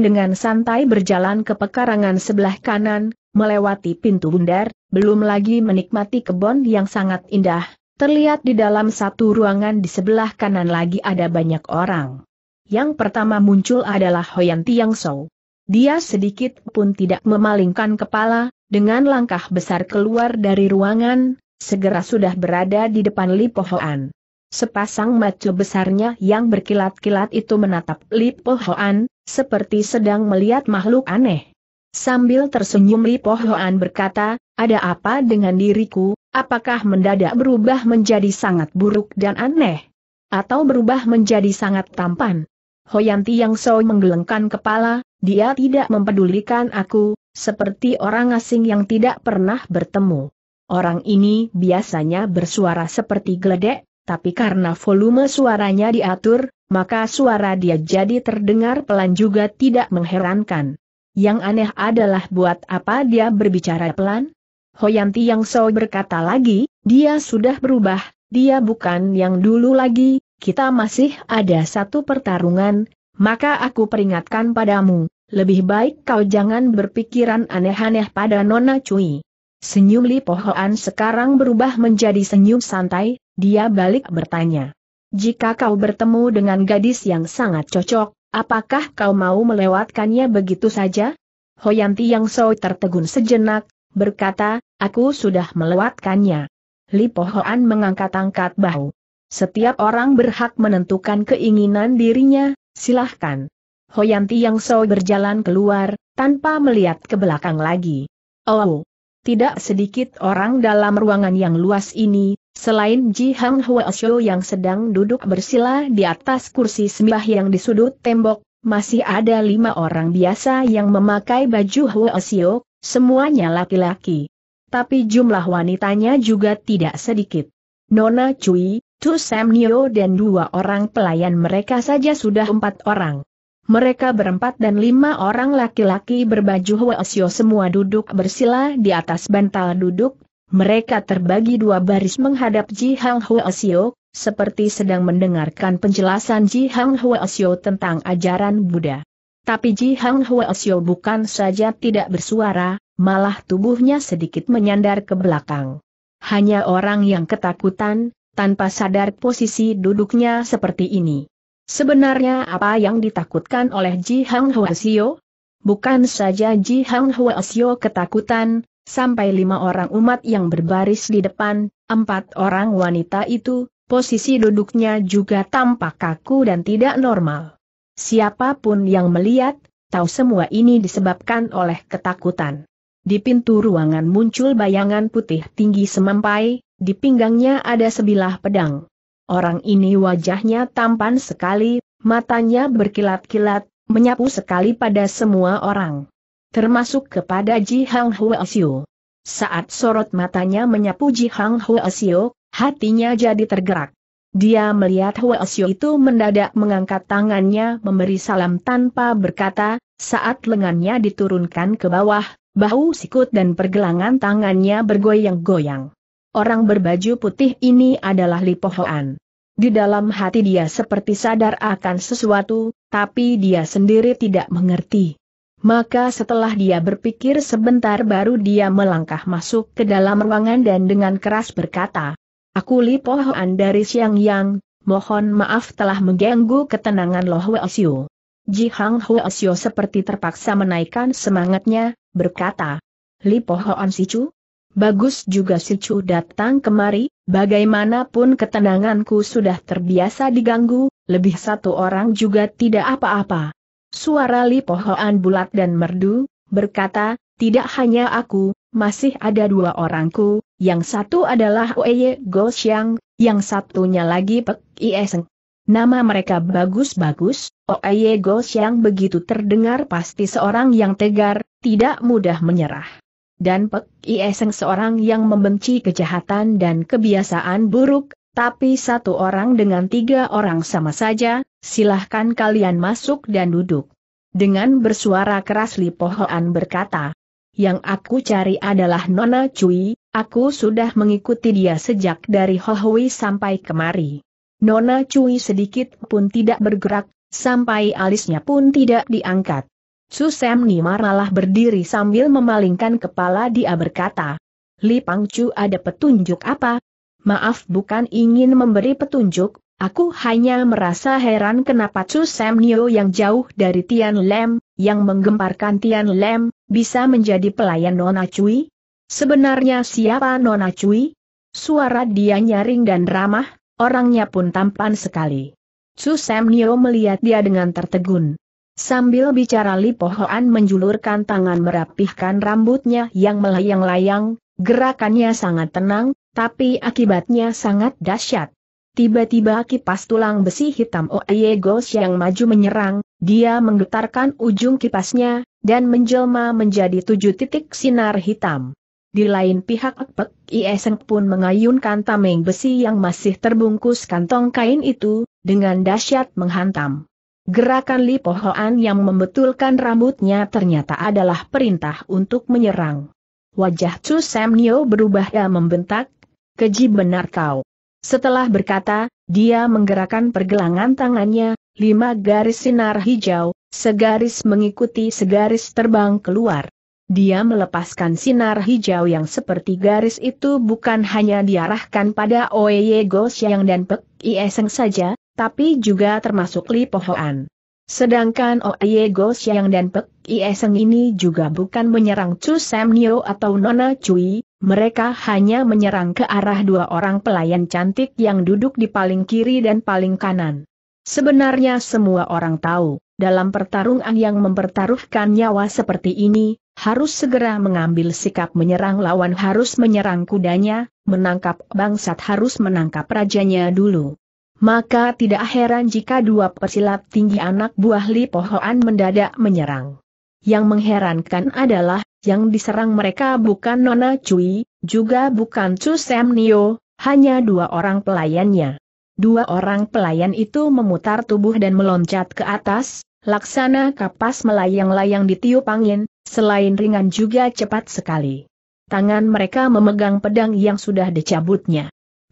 dengan santai berjalan ke pekarangan sebelah kanan, melewati pintu bundar, belum lagi menikmati kebun yang sangat indah. Terlihat di dalam satu ruangan di sebelah kanan lagi ada banyak orang. Yang pertama muncul adalah Hoyan Tiang So. Dia sedikit pun tidak memalingkan kepala, dengan langkah besar keluar dari ruangan, segera sudah berada di depan Li Pohoan. Sepasang mata besarnya yang berkilat-kilat itu menatap Lipo Hoan, seperti sedang melihat makhluk aneh. Sambil tersenyum Lipo Hoan berkata, ada apa dengan diriku, apakah mendadak berubah menjadi sangat buruk dan aneh? Atau berubah menjadi sangat tampan? Hoyanti Yang So menggelengkan kepala, dia tidak mempedulikan aku, seperti orang asing yang tidak pernah bertemu. Orang ini biasanya bersuara seperti geledek, tapi karena volume suaranya diatur, maka suara dia jadi terdengar pelan juga tidak mengherankan. Yang aneh adalah buat apa dia berbicara pelan? Hoyanti Yang So berkata lagi, dia sudah berubah, dia bukan yang dulu lagi, kita masih ada satu pertarungan, maka aku peringatkan padamu, lebih baik kau jangan berpikiran aneh-aneh pada Nona Cui. Senyum Li Pohoan sekarang berubah menjadi senyum santai, dia balik bertanya. Jika kau bertemu dengan gadis yang sangat cocok, apakah kau mau melewatkannya begitu saja? Hoyanti Yang So tertegun sejenak, berkata, aku sudah melewatkannya. Li Pohoan mengangkat-angkat bahu. Setiap orang berhak menentukan keinginan dirinya, silahkan. Hoyanti Yang So berjalan keluar, tanpa melihat ke belakang lagi. Oh, tidak sedikit orang dalam ruangan yang luas ini, selain Ji Hang Hwa Xiu yang sedang duduk bersila di atas kursi sembah yang di sudut tembok, masih ada lima orang biasa yang memakai baju Hwa Xiu, semuanya laki-laki. Tapi jumlah wanitanya juga tidak sedikit. Nona Cui, Tu Sam Nio dan dua orang pelayan mereka saja sudah empat orang. Mereka berempat dan lima orang laki-laki berbaju Hwasyo semua duduk bersila di atas bantal duduk, mereka terbagi dua baris menghadap Ji Hang Hwasyo, seperti sedang mendengarkan penjelasan Ji Hang Hwasyo tentang ajaran Buddha. Tapi Ji Hang Hwasyo bukan saja tidak bersuara, malah tubuhnya sedikit menyandar ke belakang. Hanya orang yang ketakutan, tanpa sadar posisi duduknya seperti ini. Sebenarnya apa yang ditakutkan oleh Ji Hang Hwa Sio? Bukan saja Ji Hang Hwa Sio ketakutan, sampai lima orang umat yang berbaris di depan, empat orang wanita itu, posisi duduknya juga tampak kaku dan tidak normal. Siapapun yang melihat, tahu semua ini disebabkan oleh ketakutan. Di pintu ruangan muncul bayangan putih tinggi semampai, di pinggangnya ada sebilah pedang. Orang ini wajahnya tampan sekali, matanya berkilat-kilat, menyapu sekali pada semua orang. Termasuk kepada Ji Hang Huasio. Saat sorot matanya menyapu Ji Hang Huasio, hatinya jadi tergerak. Dia melihat Huasio itu mendadak mengangkat tangannya memberi salam tanpa berkata, saat lengannya diturunkan ke bawah, bahu sikut dan pergelangan tangannya bergoyang-goyang. Orang berbaju putih ini adalah Li Pohoan. Di dalam hati dia seperti sadar akan sesuatu, tapi dia sendiri tidak mengerti. Maka setelah dia berpikir sebentar baru dia melangkah masuk ke dalam ruangan dan dengan keras berkata, Aku Li Pohoan dari Siang Yang, mohon maaf telah mengganggu ketenangan Loh Weosio. Ji Hang Weosio seperti terpaksa menaikkan semangatnya, berkata, Li Pohoan cu?" Bagus juga si Chu datang kemari, bagaimanapun ketenanganku sudah terbiasa diganggu, lebih satu orang juga tidak apa-apa. Suara Li Pohoan bulat dan merdu, berkata, tidak hanya aku, masih ada dua orangku, yang satu adalah Oeye Go Xiang, yang satunya lagi Pek Ieseng. Nama mereka bagus-bagus, Oeye Go Xiang begitu terdengar pasti seorang yang tegar, tidak mudah menyerah dan Pek Ieseng seorang yang membenci kejahatan dan kebiasaan buruk, tapi satu orang dengan tiga orang sama saja, silahkan kalian masuk dan duduk. Dengan bersuara keras Li Lipohoan berkata, yang aku cari adalah Nona Cui, aku sudah mengikuti dia sejak dari Hohui sampai kemari. Nona Cui sedikit pun tidak bergerak, sampai alisnya pun tidak diangkat. Su Sam Nima malah berdiri sambil memalingkan kepala dia berkata, Li Pangcu ada petunjuk apa? Maaf bukan ingin memberi petunjuk, aku hanya merasa heran kenapa Su Sam Nio yang jauh dari Tian Lem, yang menggemparkan Tian Lem, bisa menjadi pelayan Nona Cui? Sebenarnya siapa Nona Cui? Suara dia nyaring dan ramah, orangnya pun tampan sekali. Su Sam Nio melihat dia dengan tertegun. Sambil bicara Lipo Hoan menjulurkan tangan merapihkan rambutnya yang melayang-layang, gerakannya sangat tenang, tapi akibatnya sangat dahsyat. Tiba-tiba kipas tulang besi hitam Gos yang maju menyerang, dia menggetarkan ujung kipasnya, dan menjelma menjadi tujuh titik sinar hitam. Di lain pihak Pek Ieseng pun mengayunkan tameng besi yang masih terbungkus kantong kain itu, dengan dahsyat menghantam. Gerakan Li Pohoan yang membetulkan rambutnya ternyata adalah perintah untuk menyerang. Wajah Chu Samnio berubah dan membentak, keji benar kau. Setelah berkata, dia menggerakkan pergelangan tangannya, lima garis sinar hijau, segaris mengikuti segaris terbang keluar. Dia melepaskan sinar hijau yang seperti garis itu bukan hanya diarahkan pada Oeye Go Xiang dan Pek Ieseng saja, tapi juga termasuk Li Pohoan. Sedangkan Oye Go Xiang dan Pek Ieseng ini juga bukan menyerang Chu Sam Nio atau Nona Cui, mereka hanya menyerang ke arah dua orang pelayan cantik yang duduk di paling kiri dan paling kanan. Sebenarnya semua orang tahu, dalam pertarungan yang mempertaruhkan nyawa seperti ini, harus segera mengambil sikap menyerang lawan harus menyerang kudanya, menangkap bangsat harus menangkap rajanya dulu maka tidak heran jika dua pesilat tinggi anak buah li Pohoan mendadak menyerang. Yang mengherankan adalah, yang diserang mereka bukan Nona Cui, juga bukan Chu Sam Nio, hanya dua orang pelayannya. Dua orang pelayan itu memutar tubuh dan meloncat ke atas, laksana kapas melayang-layang di tiup angin, selain ringan juga cepat sekali. Tangan mereka memegang pedang yang sudah dicabutnya.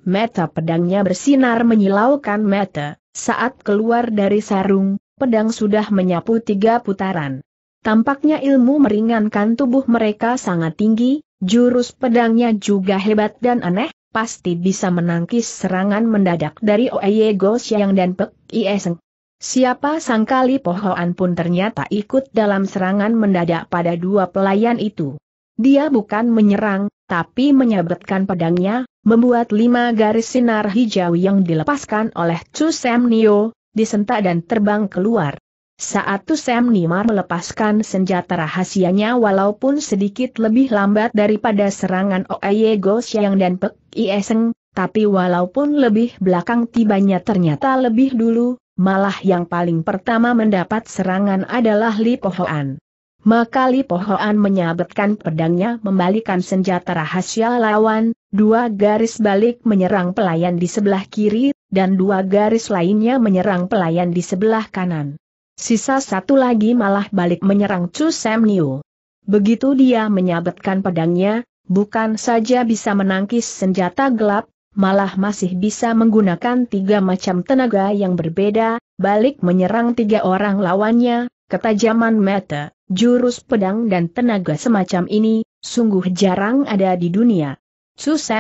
Meta pedangnya bersinar menyilaukan Meta. saat keluar dari sarung, pedang sudah menyapu tiga putaran. Tampaknya ilmu meringankan tubuh mereka sangat tinggi, jurus pedangnya juga hebat dan aneh, pasti bisa menangkis serangan mendadak dari Oeye Go Xiang dan Pek Ieseng. Siapa sangkali Pohoan pun ternyata ikut dalam serangan mendadak pada dua pelayan itu. Dia bukan menyerang, tapi menyabetkan pedangnya, membuat lima garis sinar hijau yang dilepaskan oleh Chu Sam Nio, disentak dan terbang keluar. Saat Chu Sam Nimar melepaskan senjata rahasianya walaupun sedikit lebih lambat daripada serangan Oeye Go Xiang dan Pek Ieseng, tapi walaupun lebih belakang tibanya ternyata lebih dulu, malah yang paling pertama mendapat serangan adalah Li Pohoan. Maka Li menyabetkan pedangnya membalikan senjata rahasia lawan, dua garis balik menyerang pelayan di sebelah kiri, dan dua garis lainnya menyerang pelayan di sebelah kanan. Sisa satu lagi malah balik menyerang Chu Sam Niu. Begitu dia menyabetkan pedangnya, bukan saja bisa menangkis senjata gelap, malah masih bisa menggunakan tiga macam tenaga yang berbeda, balik menyerang tiga orang lawannya, ketajaman mata Jurus pedang dan tenaga semacam ini, sungguh jarang ada di dunia.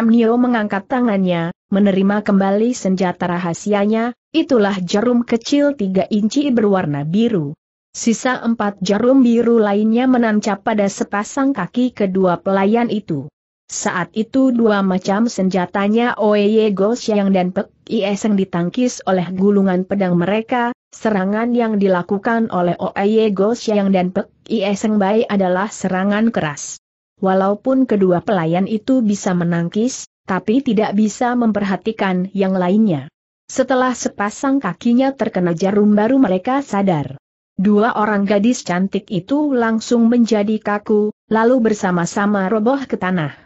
Nio mengangkat tangannya, menerima kembali senjata rahasianya, itulah jarum kecil tiga inci berwarna biru. Sisa empat jarum biru lainnya menancap pada sepasang kaki kedua pelayan itu. Saat itu dua macam senjatanya Oeye yang dan Pek Ieseng ditangkis oleh gulungan pedang mereka, Serangan yang dilakukan oleh Oye Go Xiang dan Pek Ie Seng Bai adalah serangan keras. Walaupun kedua pelayan itu bisa menangkis, tapi tidak bisa memperhatikan yang lainnya. Setelah sepasang kakinya terkena jarum baru mereka sadar. Dua orang gadis cantik itu langsung menjadi kaku, lalu bersama-sama roboh ke tanah.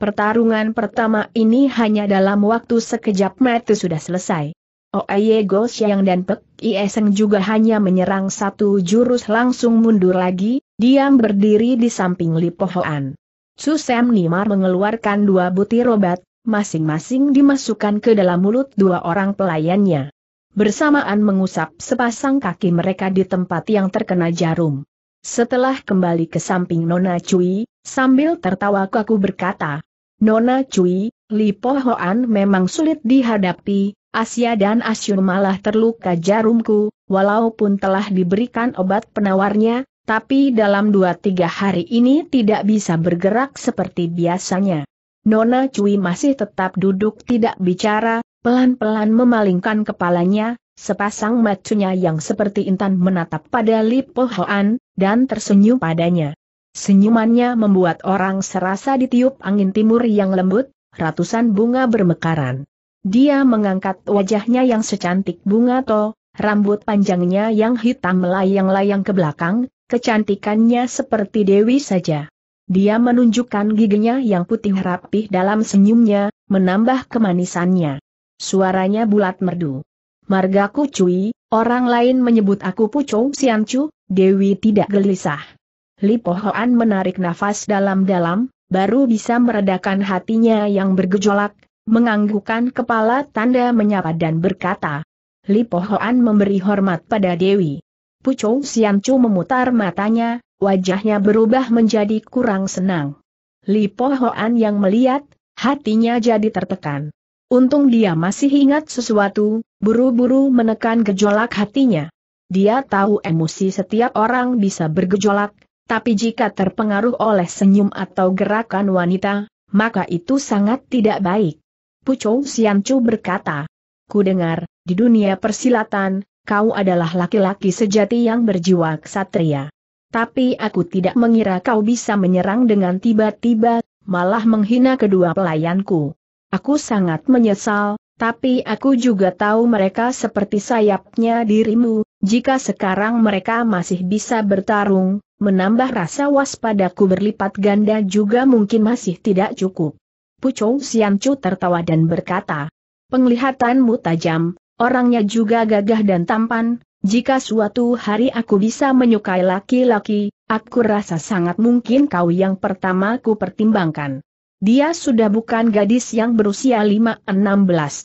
Pertarungan pertama ini hanya dalam waktu sekejap mata sudah selesai. Oye Go Xiang dan Pek Ieseng juga hanya menyerang satu jurus langsung mundur lagi, diam berdiri di samping Lipo Hoan. Susem Nimar mengeluarkan dua butir obat, masing-masing dimasukkan ke dalam mulut dua orang pelayannya. Bersamaan mengusap sepasang kaki mereka di tempat yang terkena jarum. Setelah kembali ke samping Nona Cui, sambil tertawa kaku berkata, Nona Cui, Lipo Hoan memang sulit dihadapi, Asia dan Asyur malah terluka jarumku, walaupun telah diberikan obat penawarnya, tapi dalam dua tiga hari ini tidak bisa bergerak seperti biasanya. Nona Cui masih tetap duduk tidak bicara, pelan-pelan memalingkan kepalanya, sepasang matunya yang seperti intan menatap pada Po Hoan, dan tersenyum padanya. Senyumannya membuat orang serasa ditiup angin timur yang lembut, ratusan bunga bermekaran. Dia mengangkat wajahnya yang secantik bunga to, rambut panjangnya yang hitam melayang-layang ke belakang, kecantikannya seperti Dewi saja. Dia menunjukkan giginya yang putih rapih dalam senyumnya, menambah kemanisannya. Suaranya bulat merdu. Marga Kucui, orang lain menyebut aku Pucung Siancu, Dewi tidak gelisah. Lipohoan menarik nafas dalam-dalam, baru bisa meredakan hatinya yang bergejolak, Menganggukkan kepala tanda menyapa dan berkata, Li Pohoan memberi hormat pada Dewi. Pucung Siancu memutar matanya, wajahnya berubah menjadi kurang senang. Li Pohoan yang melihat, hatinya jadi tertekan. Untung dia masih ingat sesuatu, buru-buru menekan gejolak hatinya. Dia tahu emosi setiap orang bisa bergejolak, tapi jika terpengaruh oleh senyum atau gerakan wanita, maka itu sangat tidak baik. Pucou Siamcu berkata, Ku dengar, di dunia persilatan, kau adalah laki-laki sejati yang berjiwa ksatria. Tapi aku tidak mengira kau bisa menyerang dengan tiba-tiba, malah menghina kedua pelayanku. Aku sangat menyesal, tapi aku juga tahu mereka seperti sayapnya dirimu, jika sekarang mereka masih bisa bertarung, menambah rasa waspadaku berlipat ganda juga mungkin masih tidak cukup. Pucung Siancu tertawa dan berkata, penglihatanmu tajam, orangnya juga gagah dan tampan, jika suatu hari aku bisa menyukai laki-laki, aku rasa sangat mungkin kau yang pertama ku pertimbangkan. Dia sudah bukan gadis yang berusia 5-16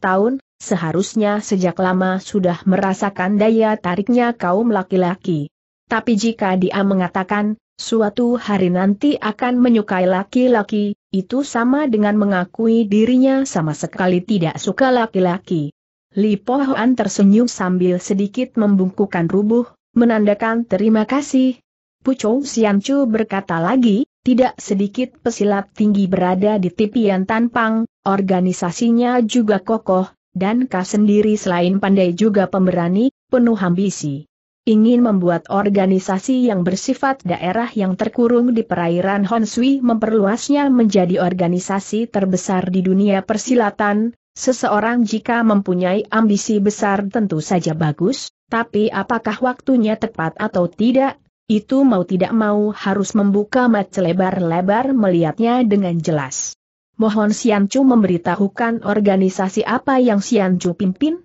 tahun, seharusnya sejak lama sudah merasakan daya tariknya kaum laki-laki. Tapi jika dia mengatakan, suatu hari nanti akan menyukai laki-laki, itu sama dengan mengakui dirinya sama sekali tidak suka laki-laki. Li Po Hoan tersenyum sambil sedikit membungkukkan rubuh, menandakan terima kasih. Pucung Siancu berkata lagi, tidak sedikit pesilat tinggi berada di Tipian Tanpang, organisasinya juga kokoh, dan Ka sendiri selain pandai juga pemberani, penuh ambisi ingin membuat organisasi yang bersifat daerah yang terkurung di perairan Honsui memperluasnya menjadi organisasi terbesar di dunia persilatan, seseorang jika mempunyai ambisi besar tentu saja bagus, tapi apakah waktunya tepat atau tidak, itu mau tidak mau harus membuka mat lebar-lebar melihatnya dengan jelas. Mohon Siancu memberitahukan organisasi apa yang Siancu pimpin,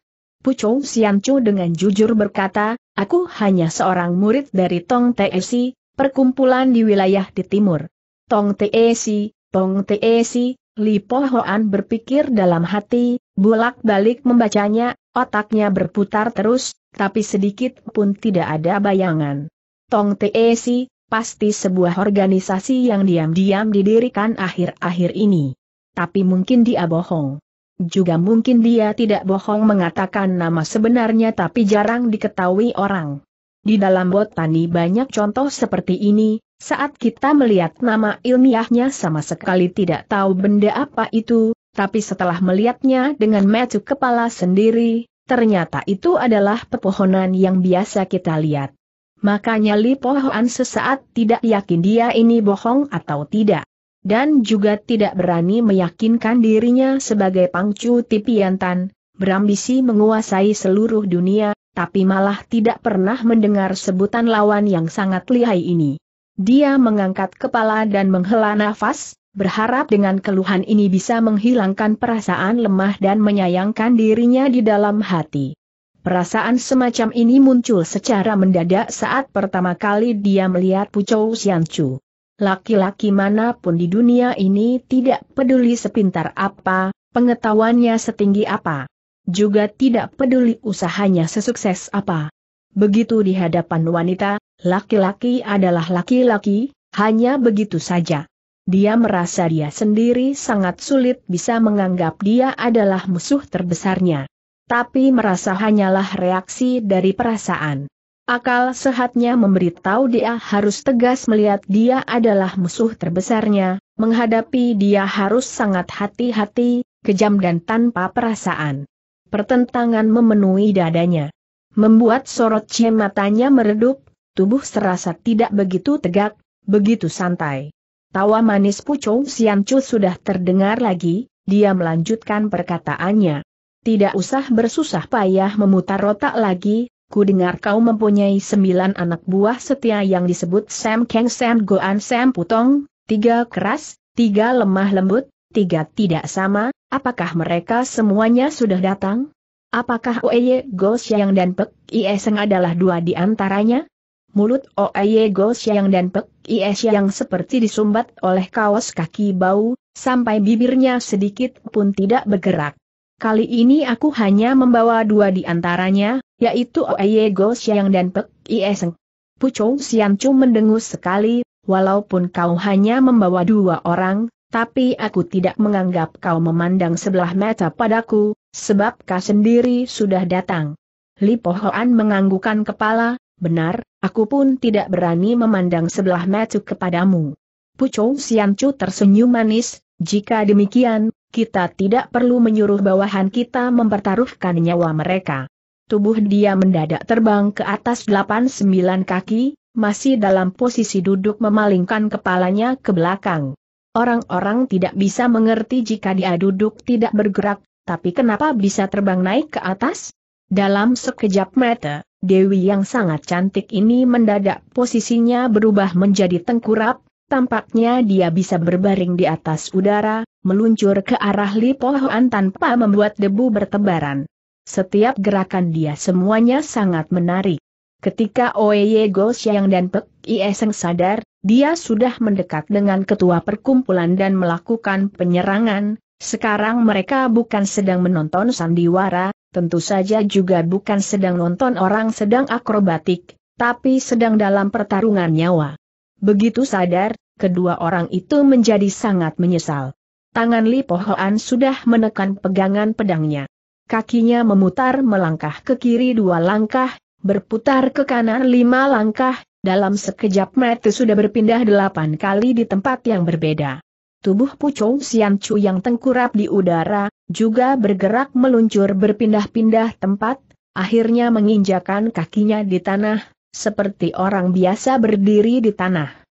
Pucong Siancu dengan jujur berkata, aku hanya seorang murid dari Tong Teesi, perkumpulan di wilayah di timur. Tong Teesi, Tong Teesi, Li Po Hoan berpikir dalam hati, bulak balik membacanya, otaknya berputar terus, tapi sedikit pun tidak ada bayangan. Tong Teesi, pasti sebuah organisasi yang diam-diam didirikan akhir-akhir ini. Tapi mungkin dia bohong. Juga mungkin dia tidak bohong mengatakan nama sebenarnya tapi jarang diketahui orang. Di dalam botani banyak contoh seperti ini, saat kita melihat nama ilmiahnya sama sekali tidak tahu benda apa itu, tapi setelah melihatnya dengan metu kepala sendiri, ternyata itu adalah pepohonan yang biasa kita lihat. Makanya Li Pohoan sesaat tidak yakin dia ini bohong atau tidak dan juga tidak berani meyakinkan dirinya sebagai pangcu tipiantan, berambisi menguasai seluruh dunia, tapi malah tidak pernah mendengar sebutan lawan yang sangat lihai ini. Dia mengangkat kepala dan menghela nafas, berharap dengan keluhan ini bisa menghilangkan perasaan lemah dan menyayangkan dirinya di dalam hati. Perasaan semacam ini muncul secara mendadak saat pertama kali dia melihat Pucou Xianchu. Laki-laki manapun di dunia ini tidak peduli sepintar apa, pengetahuannya setinggi apa. Juga tidak peduli usahanya sesukses apa. Begitu di hadapan wanita, laki-laki adalah laki-laki, hanya begitu saja. Dia merasa dia sendiri sangat sulit bisa menganggap dia adalah musuh terbesarnya. Tapi merasa hanyalah reaksi dari perasaan. Akal sehatnya memberitahu dia harus tegas melihat dia adalah musuh terbesarnya, menghadapi dia harus sangat hati-hati, kejam dan tanpa perasaan. Pertentangan memenuhi dadanya. Membuat sorot matanya meredup, tubuh serasa tidak begitu tegak, begitu santai. Tawa manis pucung Siancu sudah terdengar lagi, dia melanjutkan perkataannya. Tidak usah bersusah payah memutar otak lagi, Ku dengar kau mempunyai sembilan anak buah setia yang disebut Sam Kang Sam Goan Sam Putong, tiga keras, tiga lemah lembut, tiga tidak sama, apakah mereka semuanya sudah datang? Apakah Oeye Go Siang dan Pek Ieseng adalah dua di antaranya? Mulut Oeye Go Siang dan Pek Ieseng Siang seperti disumbat oleh kaos kaki bau, sampai bibirnya sedikit pun tidak bergerak. Kali ini aku hanya membawa dua di antaranya, yaitu Oye Go Siang dan Pek Ieseng. Pucung Siancu mendengus sekali, walaupun kau hanya membawa dua orang, tapi aku tidak menganggap kau memandang sebelah mata padaku, sebab kau sendiri sudah datang. Li Pohoan menganggukan kepala, benar, aku pun tidak berani memandang sebelah mata kepadamu. Pucung Siancu tersenyum manis, jika demikian, kita tidak perlu menyuruh bawahan kita mempertaruhkan nyawa mereka. Tubuh dia mendadak terbang ke atas 8-9 kaki, masih dalam posisi duduk memalingkan kepalanya ke belakang. Orang-orang tidak bisa mengerti jika dia duduk tidak bergerak, tapi kenapa bisa terbang naik ke atas? Dalam sekejap mata, Dewi yang sangat cantik ini mendadak posisinya berubah menjadi tengkurap, Tampaknya dia bisa berbaring di atas udara, meluncur ke arah Lipo tanpa membuat debu bertebaran. Setiap gerakan dia semuanya sangat menarik. Ketika Oeye Go dan Pek Ieseng sadar, dia sudah mendekat dengan ketua perkumpulan dan melakukan penyerangan, sekarang mereka bukan sedang menonton sandiwara, tentu saja juga bukan sedang nonton orang sedang akrobatik, tapi sedang dalam pertarungan nyawa. Begitu sadar, kedua orang itu menjadi sangat menyesal. Tangan Li Pohoan sudah menekan pegangan pedangnya. Kakinya memutar melangkah ke kiri dua langkah, berputar ke kanan lima langkah, dalam sekejap mata sudah berpindah delapan kali di tempat yang berbeda. Tubuh Pucung Sian Chu yang tengkurap di udara, juga bergerak meluncur berpindah-pindah tempat, akhirnya menginjakan kakinya di tanah, seperti orang biasa berdiri di tanah.